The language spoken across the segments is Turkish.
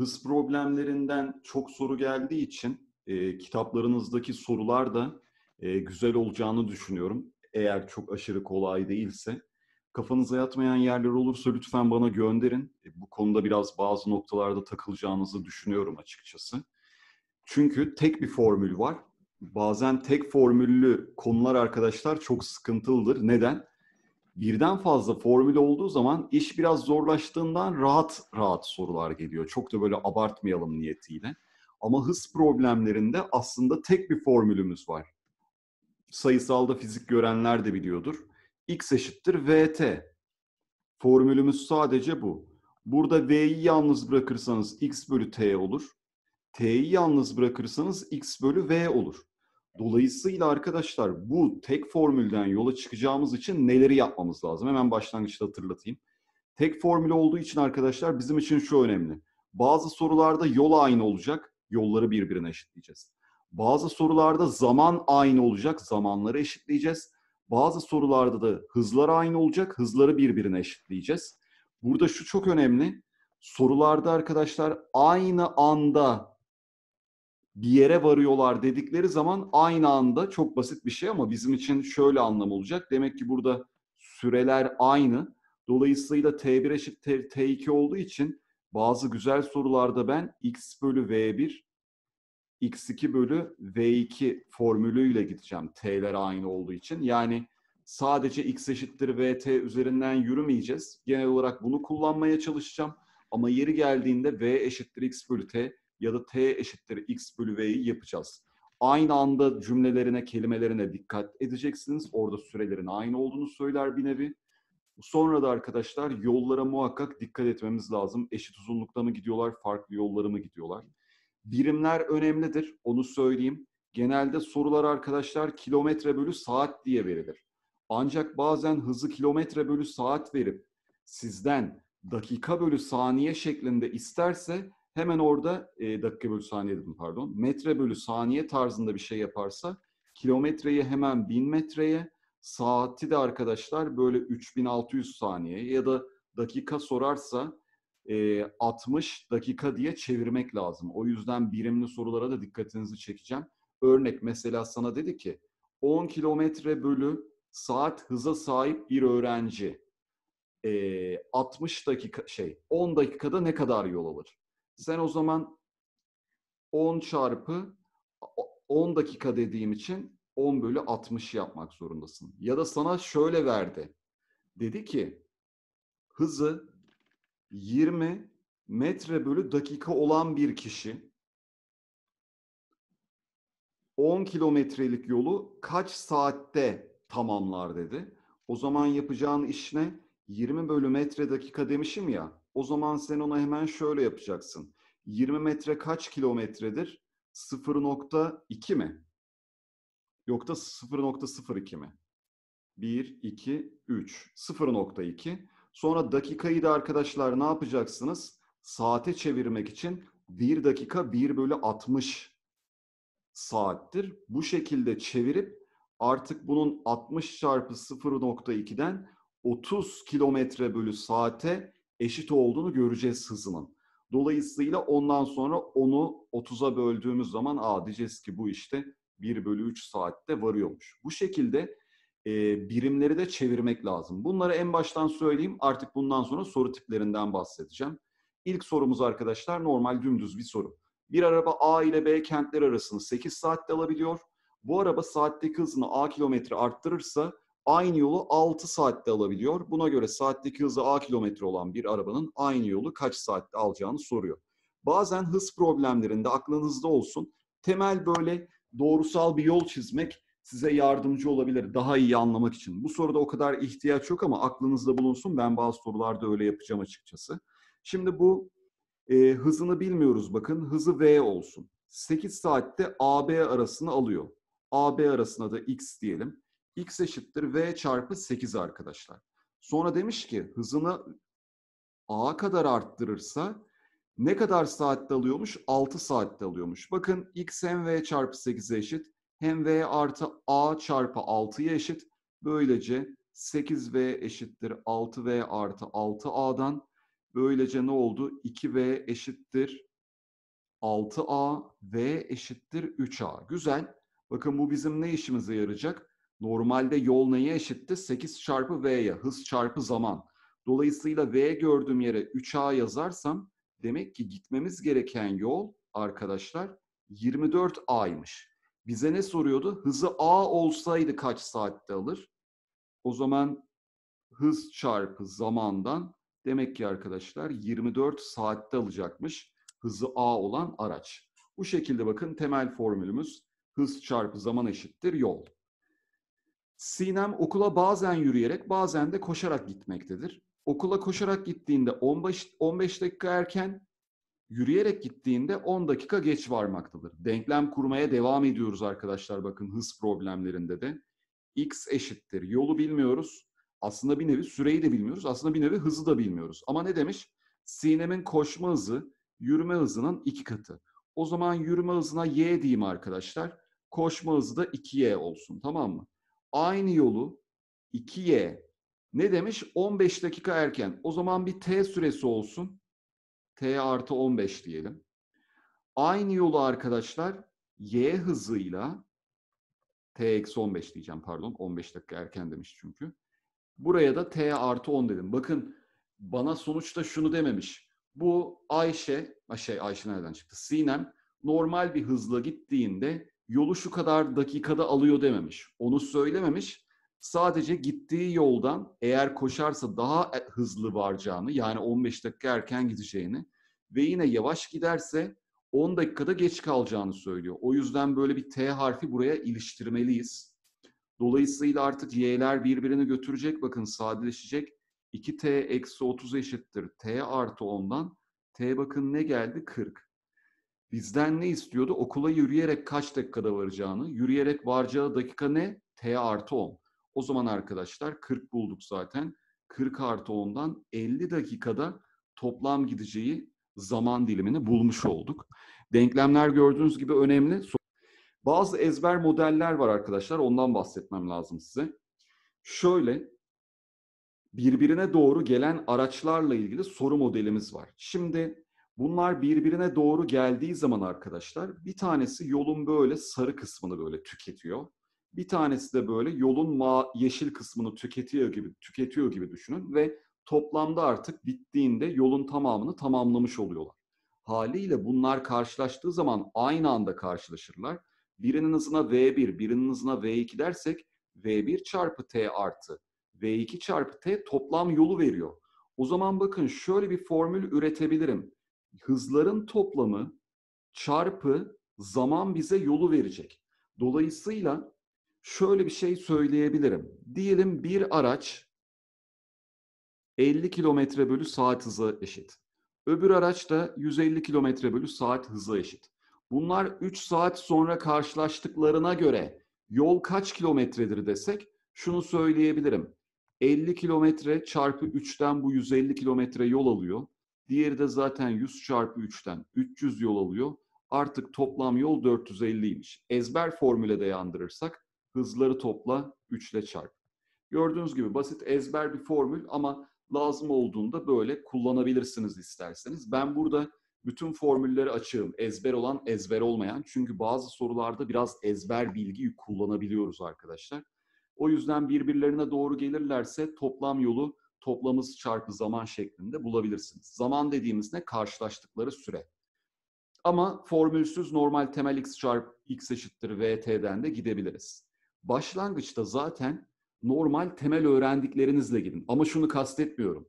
hız problemlerinden çok soru geldiği için e, kitaplarınızdaki sorular da e, güzel olacağını düşünüyorum. Eğer çok aşırı kolay değilse. Kafanıza yatmayan yerler olursa lütfen bana gönderin. E, bu konuda biraz bazı noktalarda takılacağınızı düşünüyorum açıkçası. Çünkü tek bir formül var. Bazen tek formüllü konular arkadaşlar çok sıkıntılıdır. Neden? birden fazla formül olduğu zaman iş biraz zorlaştığından rahat rahat sorular geliyor. Çok da böyle abartmayalım niyetiyle. Ama hız problemlerinde aslında tek bir formülümüz var. Sayısalda fizik görenler de biliyordur. X eşittir VT. Formülümüz sadece bu. Burada V'yi yalnız bırakırsanız X bölü T olur. T'yi yalnız bırakırsanız X bölü V olur. Dolayısıyla arkadaşlar bu tek formülden yola çıkacağımız için neleri yapmamız lazım? Hemen başlangıçta hatırlatayım. Tek formül olduğu için arkadaşlar bizim için şu önemli. Bazı sorularda yol aynı olacak, yolları birbirine eşitleyeceğiz. Bazı sorularda zaman aynı olacak, zamanları eşitleyeceğiz. Bazı sorularda da hızlar aynı olacak, hızları birbirine eşitleyeceğiz. Burada şu çok önemli. Sorularda arkadaşlar aynı anda bir yere varıyorlar dedikleri zaman aynı anda çok basit bir şey ama bizim için şöyle anlam olacak. Demek ki burada süreler aynı. Dolayısıyla T1 eşit T2 olduğu için bazı güzel sorularda ben x bölü v1 x2 bölü v2 formülüyle gideceğim. T'ler aynı olduğu için. Yani sadece x eşittir vt üzerinden yürümeyeceğiz. Genel olarak bunu kullanmaya çalışacağım. Ama yeri geldiğinde v eşittir x bölü t ya da t eşittir x bölü v'yi yapacağız. Aynı anda cümlelerine, kelimelerine dikkat edeceksiniz. Orada sürelerin aynı olduğunu söyler bir nevi. Sonra da arkadaşlar yollara muhakkak dikkat etmemiz lazım. Eşit uzunlukta mı gidiyorlar, farklı yollara mı gidiyorlar? Birimler önemlidir, onu söyleyeyim. Genelde sorular arkadaşlar kilometre bölü saat diye verilir. Ancak bazen hızı kilometre bölü saat verip sizden dakika bölü saniye şeklinde isterse hemen orada e, dakika bölü saniye dedim pardon. Metre bölü saniye tarzında bir şey yaparsa kilometreyi hemen bin metreye, saati de arkadaşlar böyle 3600 saniye ya da dakika sorarsa e, 60 dakika diye çevirmek lazım. O yüzden birimli sorulara da dikkatinizi çekeceğim. Örnek mesela sana dedi ki 10 kilometre bölü saat hıza sahip bir öğrenci e, 60 dakika şey 10 dakikada ne kadar yol alır? Sen o zaman 10 çarpı 10 dakika dediğim için 10 bölü 60 yapmak zorundasın. Ya da sana şöyle verdi. Dedi ki hızı 20 metre bölü dakika olan bir kişi 10 kilometrelik yolu kaç saatte tamamlar dedi. O zaman yapacağın iş ne? 20 bölü metre dakika demişim ya. O zaman sen ona hemen şöyle yapacaksın. 20 metre kaç kilometredir? 0.2 mi? Yoksa 0.02 mi? 1, 2, 3. 0.2. Sonra dakikayı da arkadaşlar ne yapacaksınız? Saate çevirmek için 1 dakika 1 bölü 60 saattir. Bu şekilde çevirip artık bunun 60 çarpı 0.2'den 30 kilometre bölü saate eşit olduğunu göreceğiz hızının. Dolayısıyla ondan sonra onu 30'a böldüğümüz zaman a diyeceğiz ki bu işte 1 bölü 3 saatte varıyormuş. Bu şekilde e, birimleri de çevirmek lazım. Bunları en baştan söyleyeyim. Artık bundan sonra soru tiplerinden bahsedeceğim. İlk sorumuz arkadaşlar normal dümdüz bir soru. Bir araba A ile B kentler arasını 8 saatte alabiliyor. Bu araba saatteki hızını A kilometre arttırırsa aynı yolu 6 saatte alabiliyor. Buna göre saatteki hızı A kilometre olan bir arabanın aynı yolu kaç saatte alacağını soruyor. Bazen hız problemlerinde aklınızda olsun temel böyle doğrusal bir yol çizmek size yardımcı olabilir daha iyi anlamak için. Bu soruda o kadar ihtiyaç yok ama aklınızda bulunsun. Ben bazı sorularda öyle yapacağım açıkçası. Şimdi bu e, hızını bilmiyoruz bakın. Hızı V olsun. 8 saatte AB arasını alıyor. AB arasına da X diyelim x eşittir v çarpı 8 arkadaşlar. Sonra demiş ki hızını a kadar arttırırsa ne kadar saatte alıyormuş? 6 saatte alıyormuş. Bakın x hem v çarpı 8'e eşit hem v artı a çarpı 6'ya eşit. Böylece 8v eşittir 6v artı 6a'dan. Böylece ne oldu? 2v eşittir 6a, v eşittir 3a. Güzel. Bakın bu bizim ne işimize yarayacak? Normalde yol neye eşitti? 8 çarpı V'ye. Hız çarpı zaman. Dolayısıyla V gördüğüm yere 3A yazarsam demek ki gitmemiz gereken yol arkadaşlar 24A'ymış. Bize ne soruyordu? Hızı A olsaydı kaç saatte alır? O zaman hız çarpı zamandan demek ki arkadaşlar 24 saatte alacakmış hızı A olan araç. Bu şekilde bakın temel formülümüz hız çarpı zaman eşittir yol. Sinem okula bazen yürüyerek bazen de koşarak gitmektedir. Okula koşarak gittiğinde 15, 15 dakika erken, yürüyerek gittiğinde 10 dakika geç varmaktadır. Denklem kurmaya devam ediyoruz arkadaşlar bakın hız problemlerinde de. X eşittir. Yolu bilmiyoruz. Aslında bir nevi süreyi de bilmiyoruz. Aslında bir nevi hızı da bilmiyoruz. Ama ne demiş? Sinem'in koşma hızı yürüme hızının iki katı. O zaman yürüme hızına y diyeyim arkadaşlar. Koşma hızı da 2y olsun tamam mı? aynı yolu 2y ne demiş? 15 dakika erken. O zaman bir t süresi olsun. t artı 15 diyelim. Aynı yolu arkadaşlar y hızıyla t eksi 15 diyeceğim pardon. 15 dakika erken demiş çünkü. Buraya da t artı 10 dedim. Bakın bana sonuçta şunu dememiş. Bu Ayşe, şey Ayşe nereden çıktı? Sinem normal bir hızla gittiğinde yolu şu kadar dakikada alıyor dememiş. Onu söylememiş. Sadece gittiği yoldan eğer koşarsa daha e, hızlı varacağını yani 15 dakika erken gideceğini ve yine yavaş giderse 10 dakikada geç kalacağını söylüyor. O yüzden böyle bir T harfi buraya iliştirmeliyiz. Dolayısıyla artık y'ler birbirini götürecek. Bakın sadeleşecek. 2t eksi 30 eşittir. t artı 10'dan t bakın ne geldi? 40. Bizden ne istiyordu? Okula yürüyerek kaç dakikada varacağını, yürüyerek varacağı dakika ne? T artı 10. O zaman arkadaşlar 40 bulduk zaten. 40 artı 10'dan 50 dakikada toplam gideceği zaman dilimini bulmuş olduk. Denklemler gördüğünüz gibi önemli. Bazı ezber modeller var arkadaşlar. Ondan bahsetmem lazım size. Şöyle birbirine doğru gelen araçlarla ilgili soru modelimiz var. Şimdi Bunlar birbirine doğru geldiği zaman arkadaşlar bir tanesi yolun böyle sarı kısmını böyle tüketiyor. Bir tanesi de böyle yolun ma yeşil kısmını tüketiyor gibi tüketiyor gibi düşünün ve toplamda artık bittiğinde yolun tamamını tamamlamış oluyorlar. Haliyle bunlar karşılaştığı zaman aynı anda karşılaşırlar. Birinin hızına V1, birinin hızına V2 dersek V1 çarpı T artı V2 çarpı T toplam yolu veriyor. O zaman bakın şöyle bir formül üretebilirim hızların toplamı çarpı zaman bize yolu verecek. Dolayısıyla şöyle bir şey söyleyebilirim. Diyelim bir araç 50 kilometre bölü saat hızı eşit. Öbür araç da 150 kilometre bölü saat hızı eşit. Bunlar 3 saat sonra karşılaştıklarına göre yol kaç kilometredir desek şunu söyleyebilirim. 50 kilometre çarpı 3'ten bu 150 kilometre yol alıyor. Diğeri de zaten 100 çarpı 3'ten 300 yol alıyor. Artık toplam yol 450'ymiş. Ezber formüle dayandırırsak hızları topla 3 ile çarp. Gördüğünüz gibi basit ezber bir formül ama lazım olduğunda böyle kullanabilirsiniz isterseniz. Ben burada bütün formülleri açığım. Ezber olan, ezber olmayan. Çünkü bazı sorularda biraz ezber bilgiyi kullanabiliyoruz arkadaşlar. O yüzden birbirlerine doğru gelirlerse toplam yolu toplamız çarpı zaman şeklinde bulabilirsiniz. Zaman dediğimiz ne? Karşılaştıkları süre. Ama formülsüz normal temel x çarpı x eşittir vt'den de gidebiliriz. Başlangıçta zaten normal temel öğrendiklerinizle gidin. Ama şunu kastetmiyorum.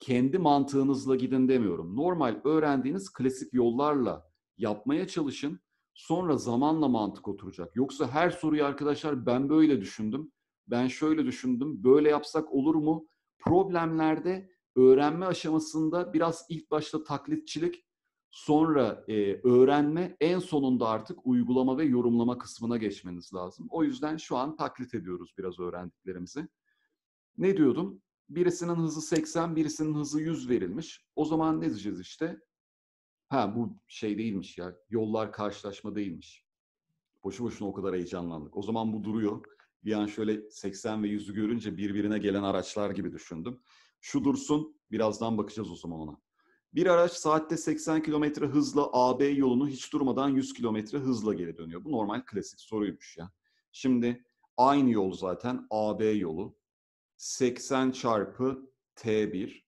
Kendi mantığınızla gidin demiyorum. Normal öğrendiğiniz klasik yollarla yapmaya çalışın. Sonra zamanla mantık oturacak. Yoksa her soruyu arkadaşlar ben böyle düşündüm, ben şöyle düşündüm, böyle yapsak olur mu? problemlerde öğrenme aşamasında biraz ilk başta taklitçilik, sonra e, öğrenme, en sonunda artık uygulama ve yorumlama kısmına geçmeniz lazım. O yüzden şu an taklit ediyoruz biraz öğrendiklerimizi. Ne diyordum? Birisinin hızı 80, birisinin hızı 100 verilmiş. O zaman ne diyeceğiz işte? Ha bu şey değilmiş ya. Yollar karşılaşma değilmiş. Boşu boşuna o kadar heyecanlandık. O zaman bu duruyor bir an şöyle 80 ve 100'ü görünce birbirine gelen araçlar gibi düşündüm. Şu dursun, birazdan bakacağız o zaman ona. Bir araç saatte 80 km hızla AB yolunu hiç durmadan 100 km hızla geri dönüyor. Bu normal klasik soruymuş ya. Şimdi aynı yol zaten AB yolu. 80 çarpı T1.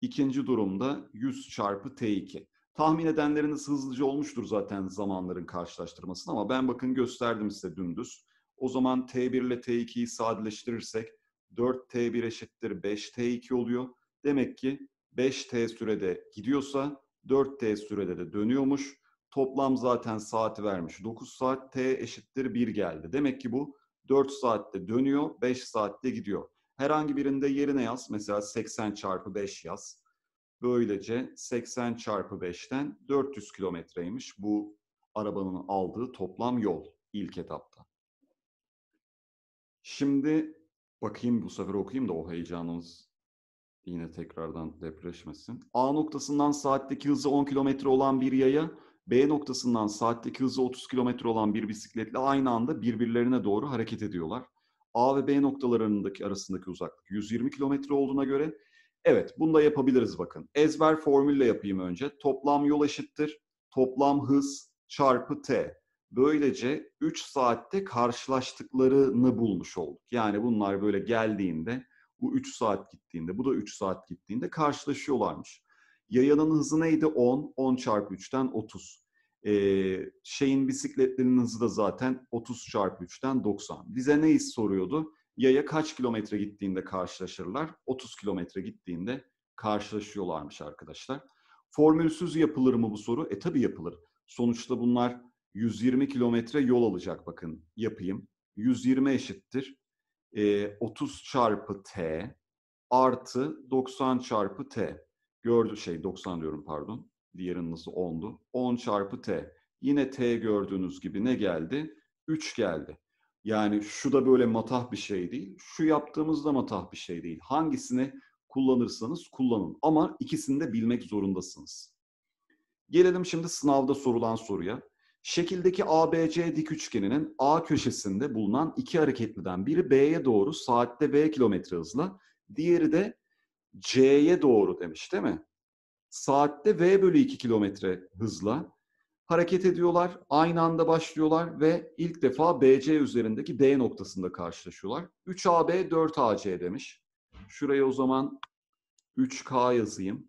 İkinci durumda 100 çarpı T2. Tahmin edenleriniz hızlıca olmuştur zaten zamanların karşılaştırmasını ama ben bakın gösterdim size dümdüz. O zaman T1 ile T2'yi sadeleştirirsek 4T1 eşittir 5T2 oluyor. Demek ki 5T sürede gidiyorsa 4T sürede de dönüyormuş. Toplam zaten saati vermiş. 9 saat T eşittir 1 geldi. Demek ki bu 4 saatte dönüyor, 5 saatte gidiyor. Herhangi birinde yerine yaz. Mesela 80 çarpı 5 yaz. Böylece 80 çarpı 5'ten 400 kilometreymiş bu arabanın aldığı toplam yol ilk etapta. Şimdi bakayım bu sefer okuyayım da o heyecanımız yine tekrardan depreşmesin. A noktasından saatteki hızı 10 kilometre olan bir yaya, B noktasından saatteki hızı 30 kilometre olan bir bisikletle aynı anda birbirlerine doğru hareket ediyorlar. A ve B noktalarındaki arasındaki uzaklık 120 kilometre olduğuna göre evet bunu da yapabiliriz bakın. Ezber formülle yapayım önce. Toplam yol eşittir. Toplam hız çarpı T. Böylece 3 saatte karşılaştıklarını bulmuş olduk. Yani bunlar böyle geldiğinde, bu 3 saat gittiğinde, bu da 3 saat gittiğinde karşılaşıyorlarmış. Yayanın hızı neydi? 10, 10 çarpı 3'ten 30. Ee, şeyin bisikletlerinin hızı da zaten 30 çarpı 3'ten 90. Bize neyi soruyordu? Yaya kaç kilometre gittiğinde karşılaşırlar? 30 kilometre gittiğinde karşılaşıyorlarmış arkadaşlar. Formülsüz yapılır mı bu soru? E tabi yapılır. Sonuçta bunlar 120 kilometre yol alacak bakın yapayım. 120 eşittir e, 30 çarpı t artı 90 çarpı t. Gördü şey 90 diyorum pardon. Diğerinin nasıl 10'du. 10 çarpı t. Yine t gördüğünüz gibi ne geldi? 3 geldi. Yani şu da böyle matah bir şey değil. Şu yaptığımız da matah bir şey değil. Hangisini kullanırsanız kullanın. Ama ikisini de bilmek zorundasınız. Gelelim şimdi sınavda sorulan soruya. Şekildeki ABC dik üçgeninin A köşesinde bulunan iki hareketliden biri B'ye doğru saatte B kilometre hızla, diğeri de C'ye doğru demiş değil mi? Saatte V bölü 2 kilometre hızla hareket ediyorlar, aynı anda başlıyorlar ve ilk defa BC üzerindeki D noktasında karşılaşıyorlar. 3AB, 4AC demiş. Şuraya o zaman 3K yazayım.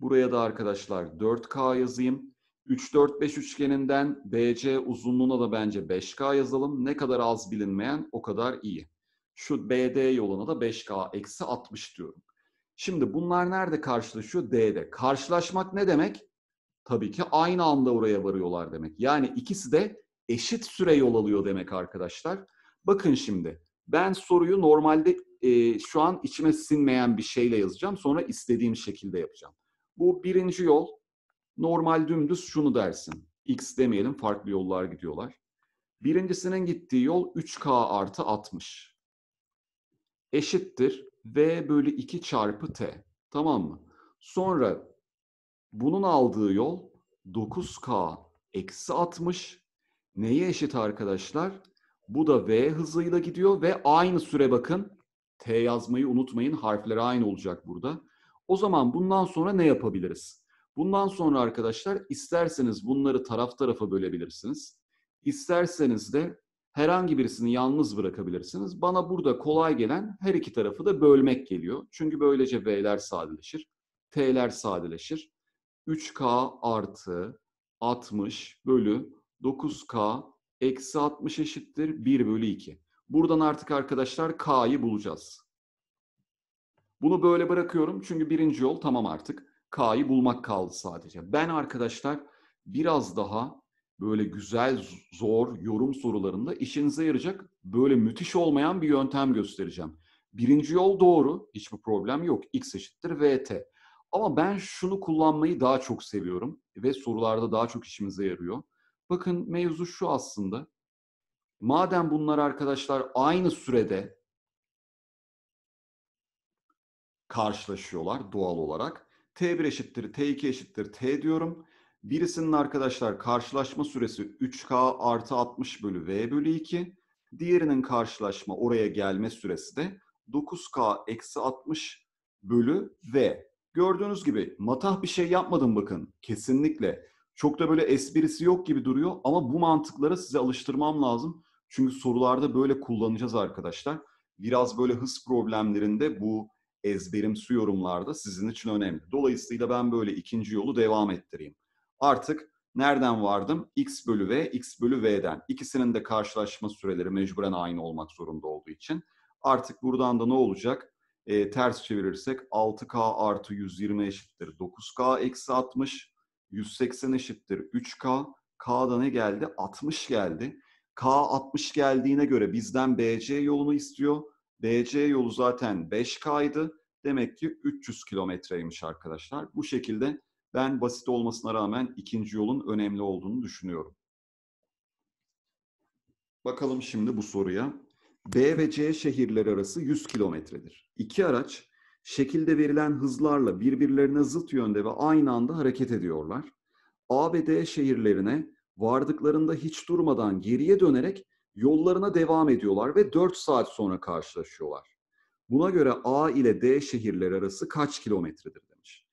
Buraya da arkadaşlar 4K yazayım. 3-4-5 üçgeninden BC uzunluğuna da bence 5K yazalım. Ne kadar az bilinmeyen o kadar iyi. Şu BD yoluna da 5K eksi 60 diyorum. Şimdi bunlar nerede karşılaşıyor? D'de. Karşılaşmak ne demek? Tabii ki aynı anda oraya varıyorlar demek. Yani ikisi de eşit süre yol alıyor demek arkadaşlar. Bakın şimdi ben soruyu normalde e, şu an içime sinmeyen bir şeyle yazacağım. Sonra istediğim şekilde yapacağım. Bu birinci yol normal dümdüz şunu dersin. X demeyelim farklı yollar gidiyorlar. Birincisinin gittiği yol 3K artı 60. Eşittir V bölü 2 çarpı T. Tamam mı? Sonra bunun aldığı yol 9K eksi 60. Neye eşit arkadaşlar? Bu da V hızıyla gidiyor ve aynı süre bakın. T yazmayı unutmayın. Harfler aynı olacak burada. O zaman bundan sonra ne yapabiliriz? Bundan sonra arkadaşlar isterseniz bunları taraf tarafa bölebilirsiniz. İsterseniz de herhangi birisini yalnız bırakabilirsiniz. Bana burada kolay gelen her iki tarafı da bölmek geliyor. Çünkü böylece V'ler sadeleşir, T'ler sadeleşir. 3K artı 60 bölü 9K eksi 60 eşittir 1 bölü 2. Buradan artık arkadaşlar K'yı bulacağız. Bunu böyle bırakıyorum çünkü birinci yol tamam artık. K'yı bulmak kaldı sadece. Ben arkadaşlar biraz daha böyle güzel, zor yorum sorularında işinize yarayacak böyle müthiş olmayan bir yöntem göstereceğim. Birinci yol doğru, hiçbir problem yok. X eşittir VT. Ama ben şunu kullanmayı daha çok seviyorum ve sorularda daha çok işimize yarıyor. Bakın mevzu şu aslında. Madem bunlar arkadaşlar aynı sürede karşılaşıyorlar doğal olarak T1 eşittir T2 eşittir T diyorum. Birisinin arkadaşlar karşılaşma süresi 3K artı 60 bölü V bölü 2. Diğerinin karşılaşma oraya gelme süresi de 9K eksi 60 bölü V. Gördüğünüz gibi matah bir şey yapmadım bakın kesinlikle. Çok da böyle esprisi yok gibi duruyor ama bu mantıkları size alıştırmam lazım. Çünkü sorularda böyle kullanacağız arkadaşlar. Biraz böyle hız problemlerinde bu ezberim su yorumlarda sizin için önemli. Dolayısıyla ben böyle ikinci yolu devam ettireyim. Artık nereden vardım? X bölü V, X bölü V'den. İkisinin de karşılaşma süreleri mecburen aynı olmak zorunda olduğu için. Artık buradan da ne olacak? E, ters çevirirsek 6K artı 120 eşittir 9K eksi 60. 180 eşittir 3K. K'da ne geldi? 60 geldi. K 60 geldiğine göre bizden BC yolunu istiyor. DC yolu zaten 5 kaydı Demek ki 300 kilometreymiş arkadaşlar. Bu şekilde ben basit olmasına rağmen ikinci yolun önemli olduğunu düşünüyorum. Bakalım şimdi bu soruya. B ve C şehirler arası 100 kilometredir. İki araç şekilde verilen hızlarla birbirlerine zıt yönde ve aynı anda hareket ediyorlar. A ve D şehirlerine vardıklarında hiç durmadan geriye dönerek Yollarına devam ediyorlar ve 4 saat sonra karşılaşıyorlar. Buna göre A ile D şehirleri arası kaç kilometredir demiş.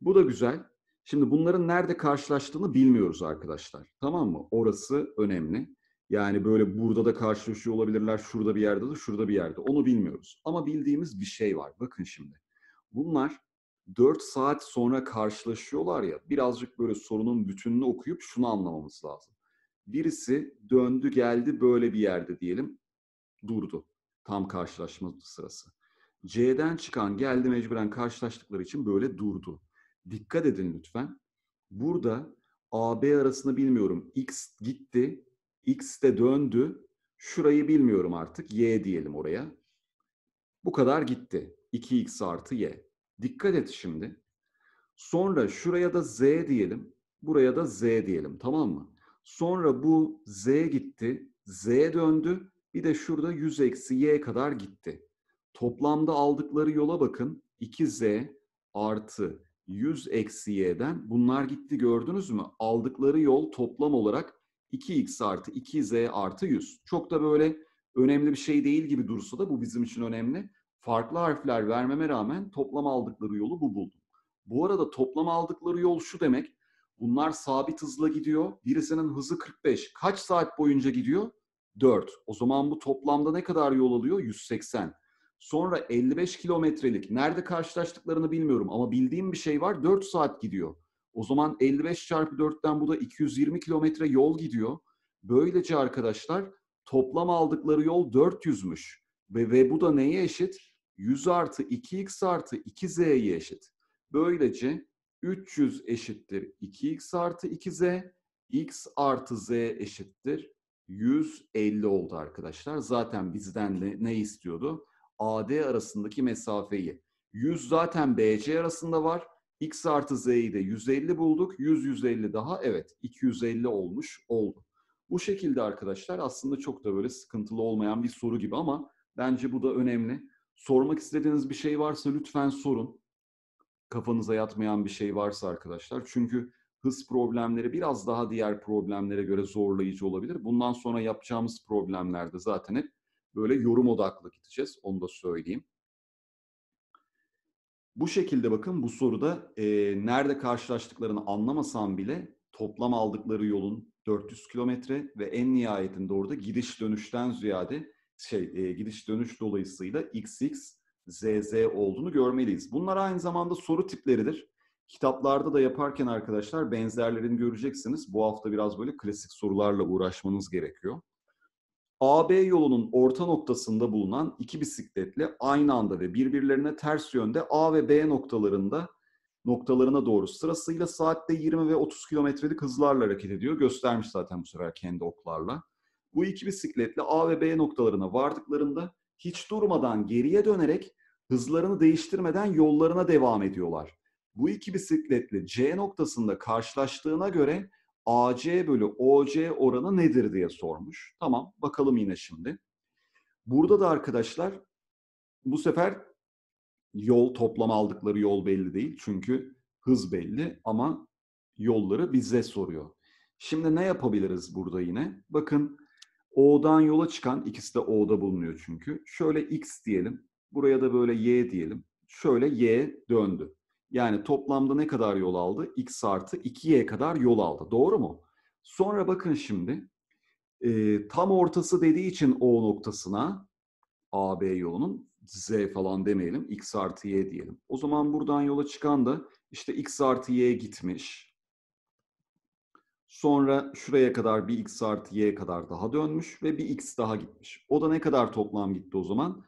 Bu da güzel. Şimdi bunların nerede karşılaştığını bilmiyoruz arkadaşlar. Tamam mı? Orası önemli. Yani böyle burada da karşılaşıyor olabilirler, şurada bir yerde de, şurada bir yerde. Onu bilmiyoruz. Ama bildiğimiz bir şey var. Bakın şimdi. Bunlar 4 saat sonra karşılaşıyorlar ya, birazcık böyle sorunun bütününü okuyup şunu anlamamız lazım. Birisi döndü geldi böyle bir yerde diyelim durdu tam karşılaşma sırası. C'den çıkan geldi mecburen karşılaştıkları için böyle durdu. Dikkat edin lütfen. Burada AB arasında bilmiyorum. X gitti, X de döndü. Şurayı bilmiyorum artık. Y diyelim oraya. Bu kadar gitti. 2x artı y. Dikkat et şimdi. Sonra şuraya da z diyelim. Buraya da z diyelim. Tamam mı? Sonra bu z gitti, Z döndü. Bir de şurada 100 eksi y kadar gitti. Toplamda aldıkları yola bakın. 2z artı 100 eksi y'den bunlar gitti gördünüz mü? Aldıkları yol toplam olarak 2x artı 2z artı 100. Çok da böyle önemli bir şey değil gibi dursa da bu bizim için önemli. Farklı harfler vermeme rağmen toplam aldıkları yolu bu buldum. Bu arada toplam aldıkları yol şu demek. Bunlar sabit hızla gidiyor. Birisinin hızı 45. Kaç saat boyunca gidiyor? 4. O zaman bu toplamda ne kadar yol alıyor? 180. Sonra 55 kilometrelik. Nerede karşılaştıklarını bilmiyorum ama bildiğim bir şey var. 4 saat gidiyor. O zaman 55 çarpı 4'ten bu da 220 kilometre yol gidiyor. Böylece arkadaşlar toplam aldıkları yol 400'müş. Ve, ve bu da neye eşit? 100 artı 2x artı 2z'ye eşit. Böylece 300 eşittir 2x artı 2z. x artı z eşittir 150 oldu arkadaşlar. Zaten bizden ne istiyordu? AD arasındaki mesafeyi. 100 zaten BC arasında var. X artı Z'yi de 150 bulduk. 100, 150 daha. Evet 250 olmuş oldu. Bu şekilde arkadaşlar aslında çok da böyle sıkıntılı olmayan bir soru gibi ama bence bu da önemli. Sormak istediğiniz bir şey varsa lütfen sorun kafanıza yatmayan bir şey varsa arkadaşlar. Çünkü hız problemleri biraz daha diğer problemlere göre zorlayıcı olabilir. Bundan sonra yapacağımız problemlerde zaten hep böyle yorum odaklı gideceğiz. Onu da söyleyeyim. Bu şekilde bakın bu soruda e, nerede karşılaştıklarını anlamasam bile toplam aldıkları yolun 400 kilometre ve en nihayetinde orada gidiş dönüşten ziyade şey e, gidiş dönüş dolayısıyla xx ZZ olduğunu görmeliyiz. Bunlar aynı zamanda soru tipleridir. Kitaplarda da yaparken arkadaşlar benzerlerini göreceksiniz. Bu hafta biraz böyle klasik sorularla uğraşmanız gerekiyor. AB yolunun orta noktasında bulunan iki bisikletle aynı anda ve birbirlerine ters yönde A ve B noktalarında noktalarına doğru sırasıyla saatte 20 ve 30 kilometrelik hızlarla hareket ediyor. Göstermiş zaten bu sefer kendi oklarla. Bu iki bisikletle A ve B noktalarına vardıklarında hiç durmadan geriye dönerek hızlarını değiştirmeden yollarına devam ediyorlar. Bu iki bisikletle C noktasında karşılaştığına göre AC bölü OC oranı nedir diye sormuş. Tamam bakalım yine şimdi. Burada da arkadaşlar bu sefer yol toplam aldıkları yol belli değil. Çünkü hız belli ama yolları bize soruyor. Şimdi ne yapabiliriz burada yine? Bakın O'dan yola çıkan, ikisi de O'da bulunuyor çünkü. Şöyle X diyelim, buraya da böyle Y diyelim. Şöyle Y döndü. Yani toplamda ne kadar yol aldı? X artı 2Y kadar yol aldı. Doğru mu? Sonra bakın şimdi. E, tam ortası dediği için O noktasına AB yolunun Z falan demeyelim. X artı Y diyelim. O zaman buradan yola çıkan da işte X artı Y gitmiş. Sonra şuraya kadar bir x artı y kadar daha dönmüş ve bir x daha gitmiş. O da ne kadar toplam gitti o zaman?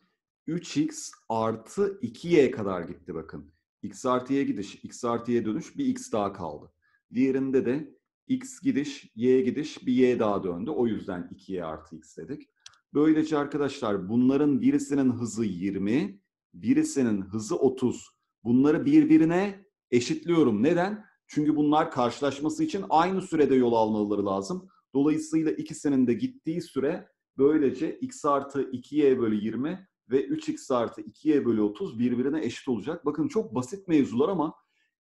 3x artı 2y kadar gitti bakın. x artı y gidiş, x artı y dönüş bir x daha kaldı. Diğerinde de x gidiş, y gidiş bir y daha döndü. O yüzden 2y artı x dedik. Böylece arkadaşlar bunların birisinin hızı 20, birisinin hızı 30. Bunları birbirine eşitliyorum. Neden? Çünkü bunlar karşılaşması için aynı sürede yol almaları lazım. Dolayısıyla ikisinin de gittiği süre böylece x artı 2y bölü 20 ve 3x artı 2y bölü 30 birbirine eşit olacak. Bakın çok basit mevzular ama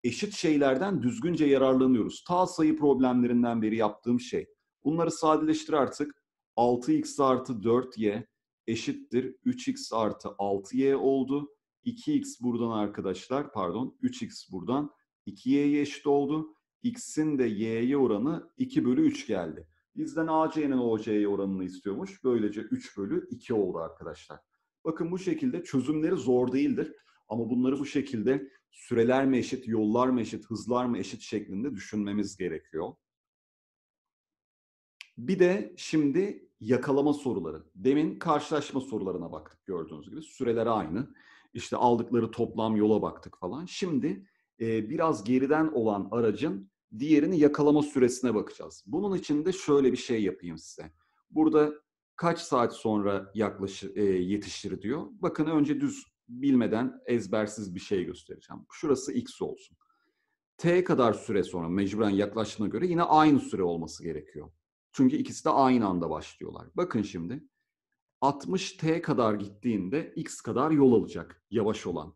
eşit şeylerden düzgünce yararlanıyoruz. Ta sayı problemlerinden beri yaptığım şey. Bunları sadeleştir artık. 6x artı 4y eşittir 3x artı 6y oldu. 2x buradan arkadaşlar pardon 3x buradan 2y'ye eşit oldu. X'in de y'ye oranı 2 bölü 3 geldi. Bizden AC'nin OC'ye oranını istiyormuş. Böylece 3 bölü 2 oldu arkadaşlar. Bakın bu şekilde çözümleri zor değildir. Ama bunları bu şekilde süreler mi eşit, yollar mı eşit, hızlar mı eşit şeklinde düşünmemiz gerekiyor. Bir de şimdi yakalama soruları. Demin karşılaşma sorularına baktık gördüğünüz gibi. Süreler aynı. İşte aldıkları toplam yola baktık falan. Şimdi biraz geriden olan aracın diğerini yakalama süresine bakacağız. Bunun için de şöyle bir şey yapayım size. Burada kaç saat sonra yaklaşır, yetişir diyor. Bakın önce düz bilmeden ezbersiz bir şey göstereceğim. Şurası x olsun. T kadar süre sonra mecburen yaklaştığına göre yine aynı süre olması gerekiyor. Çünkü ikisi de aynı anda başlıyorlar. Bakın şimdi 60T kadar gittiğinde X kadar yol alacak yavaş olan.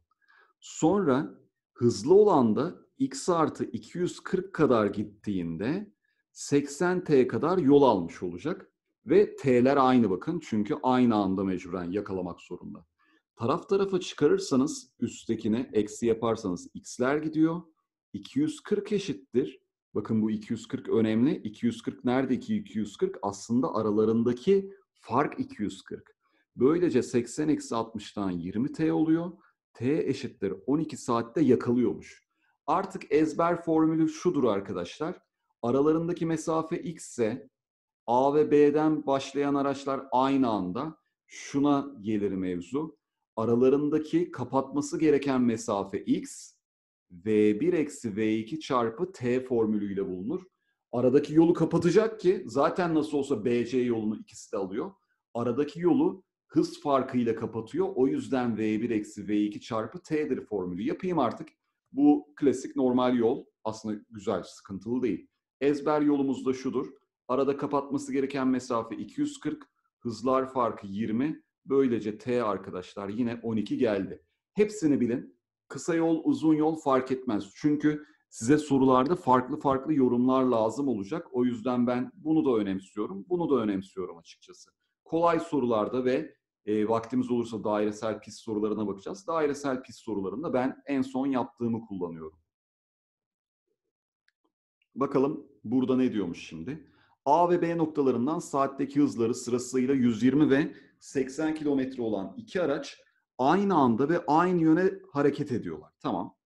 Sonra Hızlı olan da x artı 240 kadar gittiğinde 80t kadar yol almış olacak. Ve t'ler aynı bakın çünkü aynı anda mecburen yakalamak zorunda. Taraf tarafa çıkarırsanız üsttekine eksi yaparsanız x'ler gidiyor. 240 eşittir. Bakın bu 240 önemli. 240 nerede ki 240? Aslında aralarındaki fark 240. Böylece 80 eksi 60'tan 20t oluyor. T eşittir 12 saatte yakalıyormuş. Artık ezber formülü şudur arkadaşlar. Aralarındaki mesafe x ise A ve B'den başlayan araçlar aynı anda şuna gelir mevzu. Aralarındaki kapatması gereken mesafe x V1 eksi V2 çarpı T formülüyle bulunur. Aradaki yolu kapatacak ki zaten nasıl olsa BC yolunu ikisi de alıyor. Aradaki yolu hız farkıyla kapatıyor. O yüzden V1 eksi V2 çarpı T'dir formülü. Yapayım artık. Bu klasik normal yol. Aslında güzel, sıkıntılı değil. Ezber yolumuz da şudur. Arada kapatması gereken mesafe 240, hızlar farkı 20. Böylece T arkadaşlar yine 12 geldi. Hepsini bilin. Kısa yol, uzun yol fark etmez. Çünkü size sorularda farklı farklı yorumlar lazım olacak. O yüzden ben bunu da önemsiyorum, bunu da önemsiyorum açıkçası. Kolay sorularda ve e, vaktimiz olursa dairesel pis sorularına bakacağız. Dairesel pis sorularında ben en son yaptığımı kullanıyorum. Bakalım burada ne diyormuş şimdi. A ve B noktalarından saatteki hızları sırasıyla 120 ve 80 kilometre olan iki araç aynı anda ve aynı yöne hareket ediyorlar. Tamam.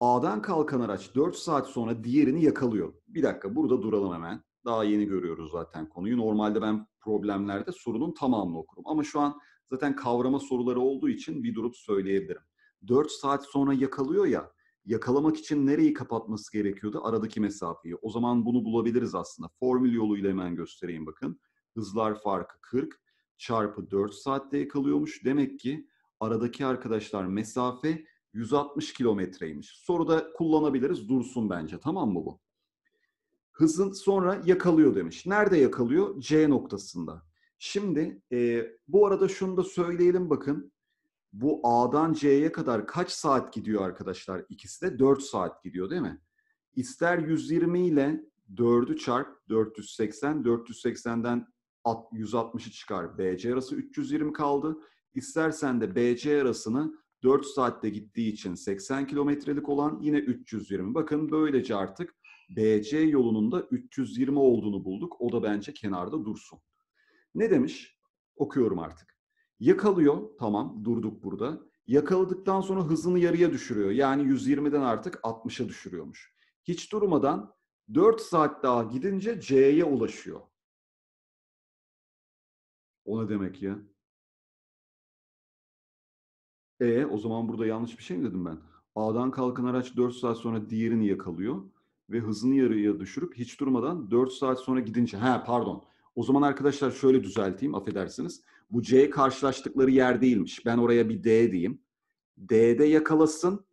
A'dan kalkan araç 4 saat sonra diğerini yakalıyor. Bir dakika burada duralım hemen. Daha yeni görüyoruz zaten konuyu. Normalde ben problemlerde sorunun tamamını okurum. Ama şu an zaten kavrama soruları olduğu için bir durup söyleyebilirim. 4 saat sonra yakalıyor ya, yakalamak için nereyi kapatması gerekiyordu? Aradaki mesafeyi. O zaman bunu bulabiliriz aslında. Formül yoluyla hemen göstereyim bakın. Hızlar farkı 40 çarpı 4 saatte yakalıyormuş. Demek ki aradaki arkadaşlar mesafe 160 kilometreymiş. Soruda kullanabiliriz. Dursun bence. Tamam mı bu? hızın sonra yakalıyor demiş. Nerede yakalıyor? C noktasında. Şimdi e, bu arada şunu da söyleyelim bakın. Bu A'dan C'ye kadar kaç saat gidiyor arkadaşlar? İkisi de 4 saat gidiyor değil mi? İster 120 ile 4'ü çarp 480, 480'den 160'ı çıkar. BC arası 320 kaldı. İstersen de BC arasını 4 saatte gittiği için 80 kilometrelik olan yine 320. Bakın böylece artık BC yolunun da 320 olduğunu bulduk. O da bence kenarda dursun. Ne demiş? Okuyorum artık. Yakalıyor. Tamam durduk burada. Yakaladıktan sonra hızını yarıya düşürüyor. Yani 120'den artık 60'a düşürüyormuş. Hiç durmadan 4 saat daha gidince C'ye ulaşıyor. O ne demek ya? E o zaman burada yanlış bir şey mi dedim ben? A'dan kalkan araç 4 saat sonra diğerini yakalıyor ve hızını yarıya düşürüp hiç durmadan 4 saat sonra gidince ha pardon o zaman arkadaşlar şöyle düzelteyim affedersiniz. Bu C karşılaştıkları yer değilmiş. Ben oraya bir D diyeyim. D'de yakalasın.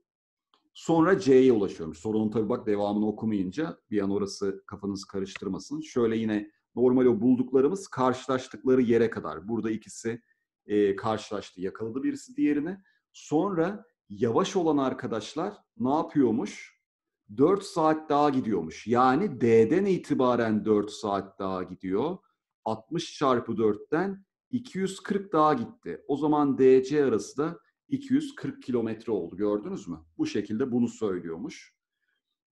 Sonra C'ye ulaşıyormuş. Sorunun tabii bak devamını okumayınca bir an orası kafanız karıştırmasın. Şöyle yine normal o bulduklarımız karşılaştıkları yere kadar. Burada ikisi e, karşılaştı. Yakaladı birisi diğerini. Sonra yavaş olan arkadaşlar ne yapıyormuş? 4 saat daha gidiyormuş. Yani D'den itibaren 4 saat daha gidiyor. 60 çarpı 4'ten 240 daha gitti. O zaman DC arası da 240 kilometre oldu gördünüz mü? Bu şekilde bunu söylüyormuş.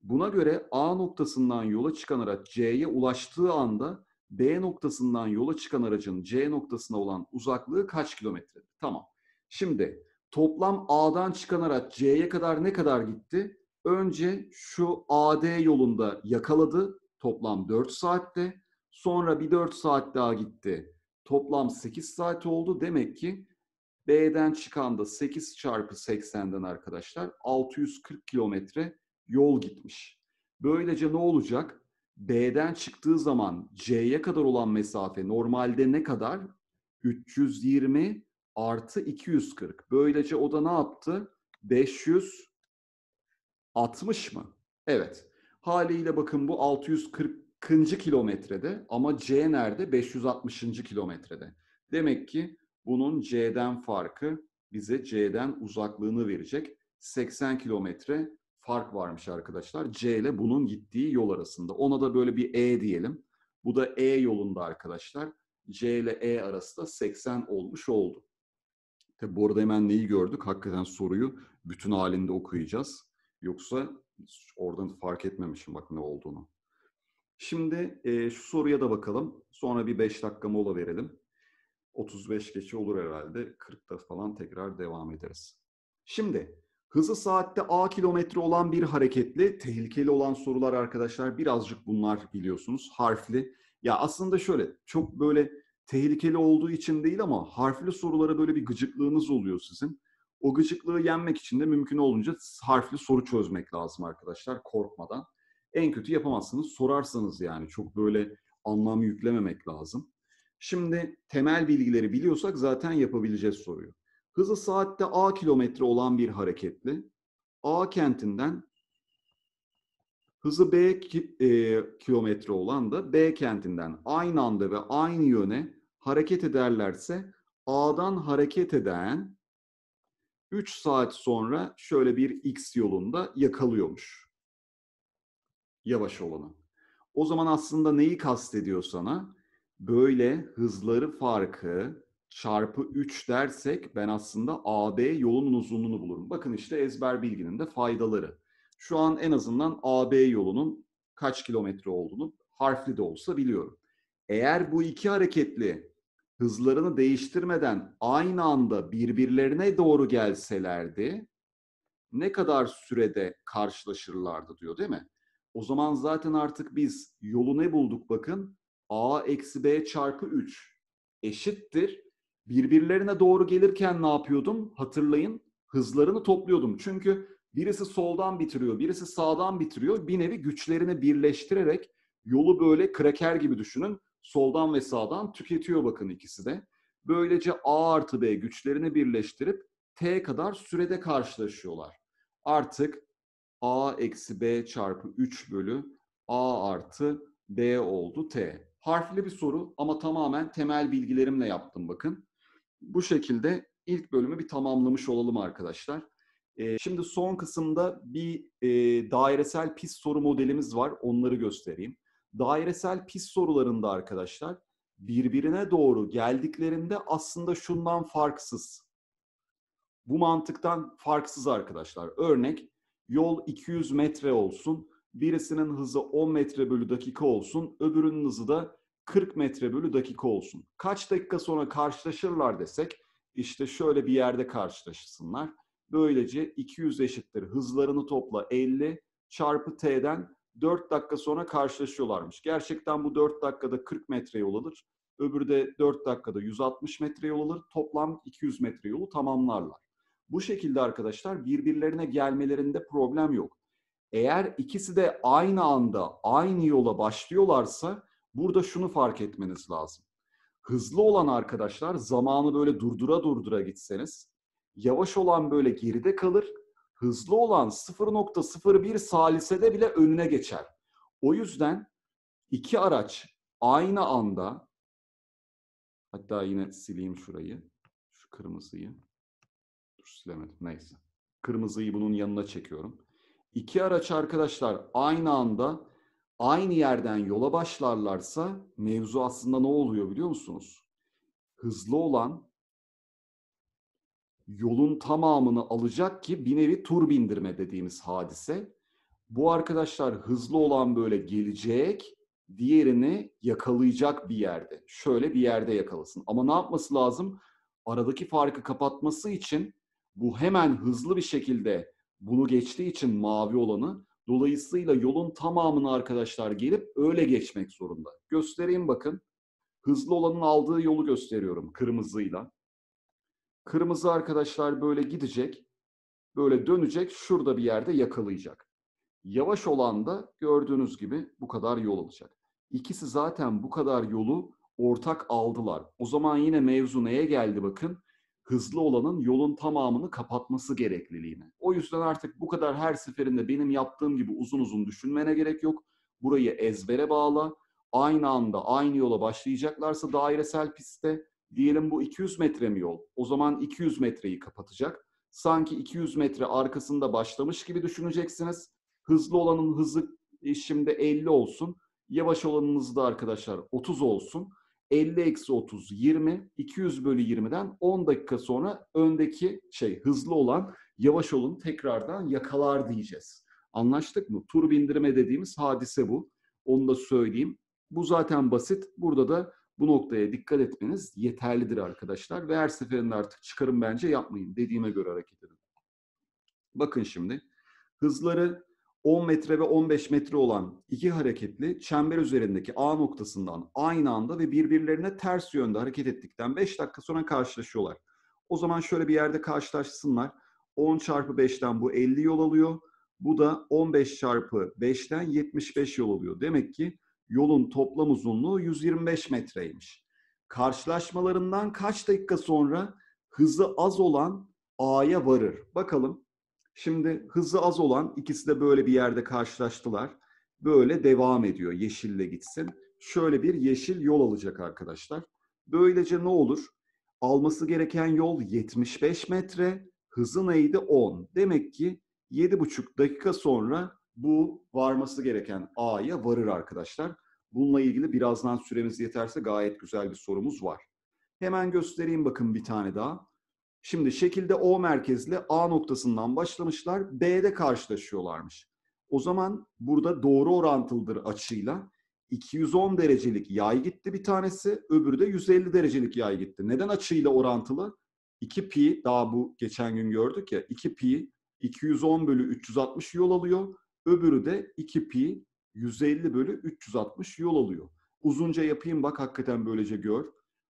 Buna göre A noktasından yola çıkan araç C'ye ulaştığı anda B noktasından yola çıkan aracın C noktasına olan uzaklığı kaç kilometre? Tamam. Şimdi toplam A'dan çıkan araç C'ye kadar ne kadar gitti? Önce şu AD yolunda yakaladı toplam 4 saatte. Sonra bir 4 saat daha gitti. Toplam 8 saat oldu. Demek ki B'den çıkan da 8 çarpı 80'den arkadaşlar 640 kilometre yol gitmiş. Böylece ne olacak? B'den çıktığı zaman C'ye kadar olan mesafe normalde ne kadar? 320 artı 240. Böylece o da ne yaptı? 500 60 mı? Evet. Haliyle bakın bu 640. kilometrede ama C nerede? 560. kilometrede. Demek ki bunun C'den farkı bize C'den uzaklığını verecek. 80 kilometre fark varmış arkadaşlar. C ile bunun gittiği yol arasında. Ona da böyle bir E diyelim. Bu da E yolunda arkadaşlar. C ile E arasında 80 olmuş oldu. Tabi bu arada hemen neyi gördük? Hakikaten soruyu bütün halinde okuyacağız. Yoksa oradan fark etmemişim bak ne olduğunu. Şimdi e, şu soruya da bakalım. Sonra bir 5 dakika mola verelim. 35 geçe olur herhalde. 40'ta falan tekrar devam ederiz. Şimdi hızı saatte A kilometre olan bir hareketli, tehlikeli olan sorular arkadaşlar birazcık bunlar biliyorsunuz harfli. Ya aslında şöyle çok böyle tehlikeli olduğu için değil ama harfli sorulara böyle bir gıcıklığınız oluyor sizin. O gıcıklığı yenmek için de mümkün olunca harfli soru çözmek lazım arkadaşlar korkmadan. En kötü yapamazsınız sorarsanız yani çok böyle anlam yüklememek lazım. Şimdi temel bilgileri biliyorsak zaten yapabileceğiz soruyu. Hızı saatte A kilometre olan bir hareketli A kentinden hızı B ki, e, kilometre olan da B kentinden aynı anda ve aynı yöne hareket ederlerse A'dan hareket eden 3 saat sonra şöyle bir X yolunda yakalıyormuş yavaş olanı. O zaman aslında neyi kastediyor sana? Böyle hızları farkı çarpı 3 dersek ben aslında AB yolunun uzunluğunu bulurum. Bakın işte ezber bilginin de faydaları. Şu an en azından AB yolunun kaç kilometre olduğunu harfli de olsa biliyorum. Eğer bu iki hareketli hızlarını değiştirmeden aynı anda birbirlerine doğru gelselerdi ne kadar sürede karşılaşırlardı diyor değil mi? O zaman zaten artık biz yolu ne bulduk bakın? A eksi B çarpı 3 eşittir. Birbirlerine doğru gelirken ne yapıyordum? Hatırlayın hızlarını topluyordum. Çünkü birisi soldan bitiriyor, birisi sağdan bitiriyor. Bir nevi güçlerini birleştirerek yolu böyle kraker gibi düşünün soldan ve sağdan tüketiyor bakın ikisi de. Böylece A artı B güçlerini birleştirip T kadar sürede karşılaşıyorlar. Artık A eksi B çarpı 3 bölü A artı B oldu T. Harfli bir soru ama tamamen temel bilgilerimle yaptım bakın. Bu şekilde ilk bölümü bir tamamlamış olalım arkadaşlar. Ee, şimdi son kısımda bir e, dairesel pis soru modelimiz var. Onları göstereyim dairesel pis sorularında arkadaşlar birbirine doğru geldiklerinde aslında şundan farksız. Bu mantıktan farksız arkadaşlar. Örnek yol 200 metre olsun. Birisinin hızı 10 metre bölü dakika olsun. Öbürünün hızı da 40 metre bölü dakika olsun. Kaç dakika sonra karşılaşırlar desek işte şöyle bir yerde karşılaşsınlar. Böylece 200 eşittir hızlarını topla 50 çarpı t'den 4 dakika sonra karşılaşıyorlarmış. Gerçekten bu 4 dakikada 40 metre yol alır. Öbürü de 4 dakikada 160 metre yol alır. Toplam 200 metre yolu tamamlarlar. Bu şekilde arkadaşlar birbirlerine gelmelerinde problem yok. Eğer ikisi de aynı anda aynı yola başlıyorlarsa burada şunu fark etmeniz lazım. Hızlı olan arkadaşlar zamanı böyle durdura durdura gitseniz yavaş olan böyle geride kalır hızlı olan 0.01 salisede bile önüne geçer. O yüzden iki araç aynı anda hatta yine sileyim şurayı. Şu kırmızıyı. Dur silemedim. Neyse. Kırmızıyı bunun yanına çekiyorum. İki araç arkadaşlar aynı anda aynı yerden yola başlarlarsa mevzu aslında ne oluyor biliyor musunuz? Hızlı olan yolun tamamını alacak ki bir nevi tur bindirme dediğimiz hadise. Bu arkadaşlar hızlı olan böyle gelecek, diğerini yakalayacak bir yerde. Şöyle bir yerde yakalasın. Ama ne yapması lazım? Aradaki farkı kapatması için bu hemen hızlı bir şekilde bunu geçtiği için mavi olanı dolayısıyla yolun tamamını arkadaşlar gelip öyle geçmek zorunda. Göstereyim bakın. Hızlı olanın aldığı yolu gösteriyorum kırmızıyla. Kırmızı arkadaşlar böyle gidecek, böyle dönecek, şurada bir yerde yakalayacak. Yavaş olan da gördüğünüz gibi bu kadar yol alacak. İkisi zaten bu kadar yolu ortak aldılar. O zaman yine mevzu neye geldi bakın? Hızlı olanın yolun tamamını kapatması gerekliliğine. O yüzden artık bu kadar her seferinde benim yaptığım gibi uzun uzun düşünmene gerek yok. Burayı ezbere bağla. Aynı anda aynı yola başlayacaklarsa dairesel pistte Diyelim bu 200 metre mi yol? O zaman 200 metreyi kapatacak. Sanki 200 metre arkasında başlamış gibi düşüneceksiniz. Hızlı olanın hızı şimdi 50 olsun. Yavaş olanınız da arkadaşlar 30 olsun. 50 eksi 30 20 200 bölü 20'den 10 dakika sonra öndeki şey hızlı olan yavaş olun tekrardan yakalar diyeceğiz. Anlaştık mı? Tur bindirme dediğimiz hadise bu. Onu da söyleyeyim. Bu zaten basit. Burada da bu noktaya dikkat etmeniz yeterlidir arkadaşlar. Ve her seferinde artık çıkarım bence yapmayın dediğime göre hareket edin. Bakın şimdi hızları 10 metre ve 15 metre olan iki hareketli çember üzerindeki A noktasından aynı anda ve birbirlerine ters yönde hareket ettikten 5 dakika sonra karşılaşıyorlar. O zaman şöyle bir yerde karşılaşsınlar. 10 çarpı 5'ten bu 50 yol alıyor. Bu da 15 çarpı 5'ten 75 yol alıyor. Demek ki Yolun toplam uzunluğu 125 metreymiş. Karşılaşmalarından kaç dakika sonra hızı az olan A'ya varır. Bakalım. Şimdi hızı az olan ikisi de böyle bir yerde karşılaştılar. Böyle devam ediyor yeşille gitsin. Şöyle bir yeşil yol alacak arkadaşlar. Böylece ne olur? Alması gereken yol 75 metre, hızı neydi 10. Demek ki 7,5 dakika sonra bu varması gereken A'ya varır arkadaşlar. Bununla ilgili birazdan süremiz yeterse gayet güzel bir sorumuz var. Hemen göstereyim bakın bir tane daha. Şimdi şekilde O merkezli A noktasından başlamışlar, B'de karşılaşıyorlarmış. O zaman burada doğru orantılıdır açıyla. 210 derecelik yay gitti bir tanesi, öbürü de 150 derecelik yay gitti. Neden açıyla orantılı? 2 pi, daha bu geçen gün gördük ya, 2 pi 210 bölü 360 yol alıyor. Öbürü de 2 pi 150 bölü 360 yol alıyor. Uzunca yapayım bak hakikaten böylece gör.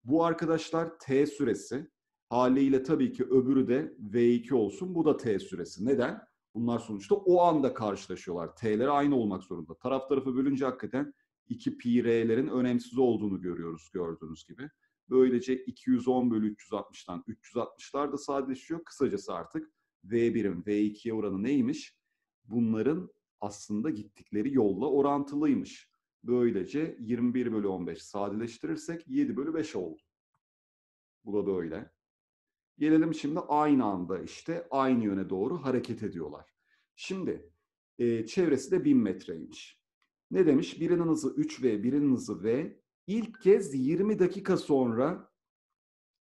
Bu arkadaşlar T süresi. Haliyle tabii ki öbürü de V2 olsun. Bu da T süresi. Neden? Bunlar sonuçta o anda karşılaşıyorlar. T'leri aynı olmak zorunda. Taraf tarafı bölünce hakikaten 2 pi r'lerin önemsiz olduğunu görüyoruz gördüğünüz gibi. Böylece 210 bölü 360'tan 360'lar da sadeleşiyor. Kısacası artık V1'in V2'ye oranı neymiş? Bunların aslında gittikleri yolla orantılıymış. Böylece 21 bölü 15 sadeleştirirsek 7 bölü 5 oldu. Bu da böyle. Gelelim şimdi aynı anda işte aynı yöne doğru hareket ediyorlar. Şimdi e, çevresi de 1000 metreymiş. Ne demiş? Birinin hızı 3V, birinin hızı V. İlk kez 20 dakika sonra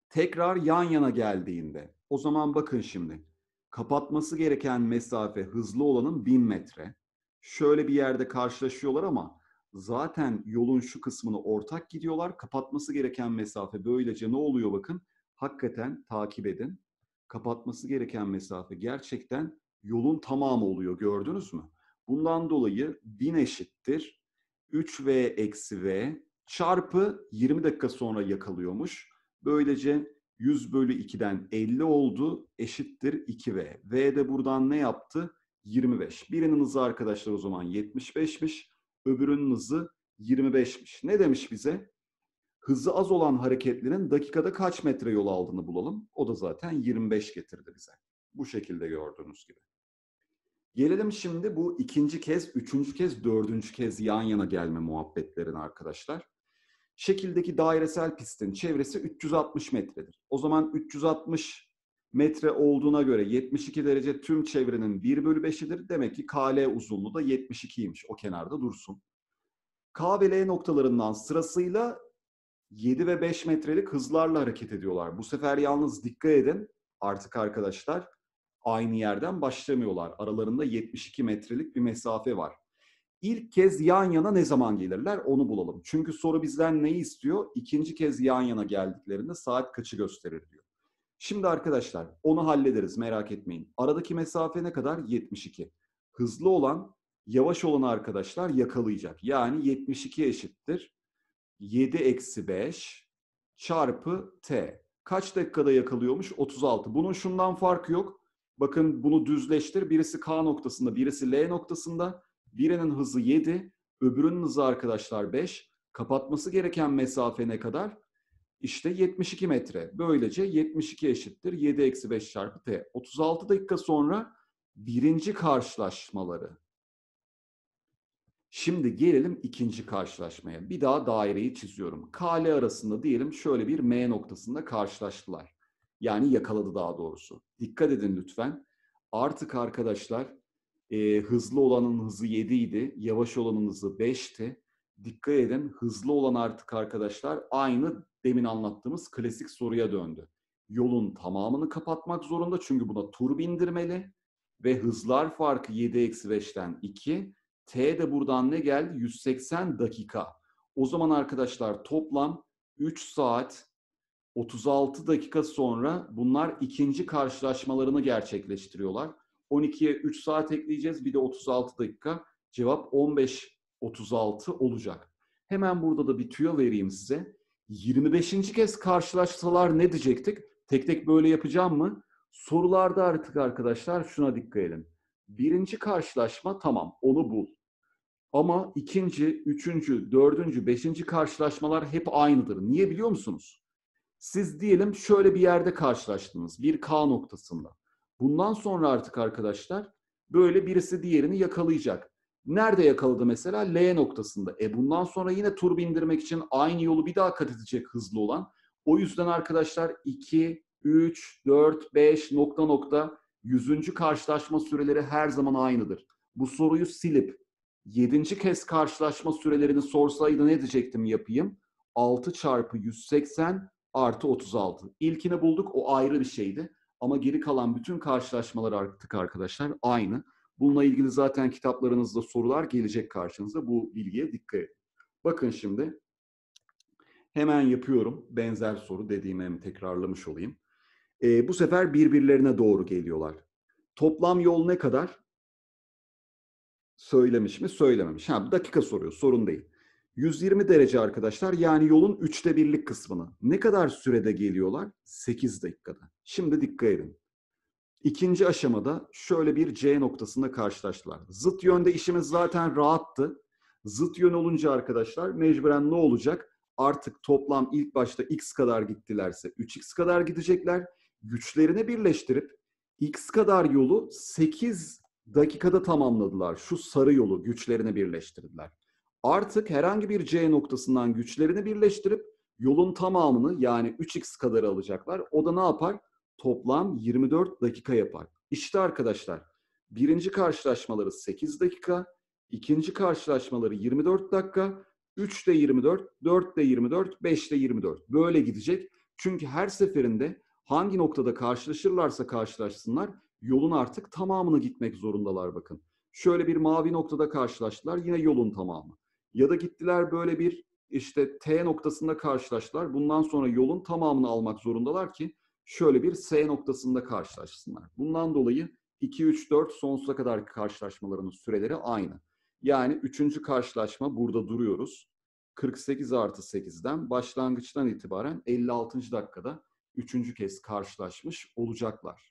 tekrar yan yana geldiğinde. O zaman bakın şimdi. Kapatması gereken mesafe hızlı olanın 1000 metre şöyle bir yerde karşılaşıyorlar ama zaten yolun şu kısmını ortak gidiyorlar. Kapatması gereken mesafe böylece ne oluyor bakın? Hakikaten takip edin. Kapatması gereken mesafe gerçekten yolun tamamı oluyor gördünüz mü? Bundan dolayı din eşittir 3v eksi v çarpı 20 dakika sonra yakalıyormuş. Böylece 100 bölü 2'den 50 oldu eşittir 2v. V de buradan ne yaptı? 25. Birinin hızı arkadaşlar o zaman 75'miş. Öbürünün hızı 25'miş. Ne demiş bize? Hızı az olan hareketlinin dakikada kaç metre yol aldığını bulalım. O da zaten 25 getirdi bize. Bu şekilde gördüğünüz gibi. Gelelim şimdi bu ikinci kez, üçüncü kez, dördüncü kez yan yana gelme muhabbetlerine arkadaşlar. Şekildeki dairesel pistin çevresi 360 metredir. O zaman 360 metre olduğuna göre 72 derece tüm çevrenin 1 bölü 5'idir. Demek ki KL uzunluğu da 72'ymiş. O kenarda dursun. K ve L noktalarından sırasıyla 7 ve 5 metrelik hızlarla hareket ediyorlar. Bu sefer yalnız dikkat edin artık arkadaşlar aynı yerden başlamıyorlar. Aralarında 72 metrelik bir mesafe var. İlk kez yan yana ne zaman gelirler onu bulalım. Çünkü soru bizden neyi istiyor? İkinci kez yan yana geldiklerinde saat kaçı gösterir diyor. Şimdi arkadaşlar onu hallederiz merak etmeyin. Aradaki mesafe ne kadar? 72. Hızlı olan yavaş olan arkadaşlar yakalayacak. Yani 72 eşittir. 7 eksi 5 çarpı t. Kaç dakikada yakalıyormuş? 36. Bunun şundan farkı yok. Bakın bunu düzleştir. Birisi k noktasında, birisi l noktasında. Birinin hızı 7, öbürünün hızı arkadaşlar 5. Kapatması gereken mesafe ne kadar? İşte 72 metre. Böylece 72 eşittir. 7 eksi 5 çarpı t. 36 dakika sonra birinci karşılaşmaları. Şimdi gelelim ikinci karşılaşmaya. Bir daha daireyi çiziyorum. K Kale arasında diyelim şöyle bir M noktasında karşılaştılar. Yani yakaladı daha doğrusu. Dikkat edin lütfen. Artık arkadaşlar e, hızlı olanın hızı 7 idi. Yavaş olanın hızı 5'ti. Dikkat edin hızlı olan artık arkadaşlar aynı demin anlattığımız klasik soruya döndü. Yolun tamamını kapatmak zorunda çünkü buna tur bindirmeli ve hızlar farkı 7-5'ten 2. T de buradan ne geldi? 180 dakika. O zaman arkadaşlar toplam 3 saat 36 dakika sonra bunlar ikinci karşılaşmalarını gerçekleştiriyorlar. 12'ye 3 saat ekleyeceğiz bir de 36 dakika. Cevap 15 36 olacak. Hemen burada da bir tüyo vereyim size. 25. kez karşılaşsalar ne diyecektik? Tek tek böyle yapacağım mı? Sorularda artık arkadaşlar şuna dikkat edin. Birinci karşılaşma tamam onu bul. Ama ikinci, üçüncü, dördüncü, beşinci karşılaşmalar hep aynıdır. Niye biliyor musunuz? Siz diyelim şöyle bir yerde karşılaştınız. Bir K noktasında. Bundan sonra artık arkadaşlar böyle birisi diğerini yakalayacak. Nerede yakaladı mesela? L noktasında. E bundan sonra yine tur bindirmek için aynı yolu bir daha kat edecek hızlı olan. O yüzden arkadaşlar 2, 3, 4, 5 nokta nokta 100. karşılaşma süreleri her zaman aynıdır. Bu soruyu silip 7. kez karşılaşma sürelerini sorsaydı ne diyecektim yapayım? 6 çarpı 180 artı 36. İlkini bulduk o ayrı bir şeydi. Ama geri kalan bütün karşılaşmalar artık arkadaşlar aynı. Bununla ilgili zaten kitaplarınızda sorular gelecek karşınıza. Bu bilgiye dikkat edin. Bakın şimdi hemen yapıyorum benzer soru dediğimi hem tekrarlamış olayım. E, bu sefer birbirlerine doğru geliyorlar. Toplam yol ne kadar? Söylemiş mi? Söylememiş. Ha, dakika soruyor. Sorun değil. 120 derece arkadaşlar yani yolun üçte birlik kısmını. Ne kadar sürede geliyorlar? 8 dakikada. Şimdi dikkat edin. İkinci aşamada şöyle bir C noktasında karşılaştılar. Zıt yönde işimiz zaten rahattı. Zıt yön olunca arkadaşlar mecburen ne olacak? Artık toplam ilk başta x kadar gittilerse 3x kadar gidecekler. Güçlerini birleştirip x kadar yolu 8 dakikada tamamladılar. Şu sarı yolu güçlerini birleştirdiler. Artık herhangi bir C noktasından güçlerini birleştirip yolun tamamını yani 3x kadar alacaklar. O da ne yapar? toplam 24 dakika yapar. İşte arkadaşlar birinci karşılaşmaları 8 dakika, ikinci karşılaşmaları 24 dakika, 3 de 24, 4 de 24, 5 de 24. Böyle gidecek. Çünkü her seferinde hangi noktada karşılaşırlarsa karşılaşsınlar yolun artık tamamını gitmek zorundalar bakın. Şöyle bir mavi noktada karşılaştılar yine yolun tamamı. Ya da gittiler böyle bir işte T noktasında karşılaştılar. Bundan sonra yolun tamamını almak zorundalar ki şöyle bir S noktasında karşılaşsınlar. Bundan dolayı 2, 3, 4 sonsuza kadar karşılaşmalarının süreleri aynı. Yani üçüncü karşılaşma burada duruyoruz. 48 artı 8'den başlangıçtan itibaren 56. dakikada üçüncü kez karşılaşmış olacaklar.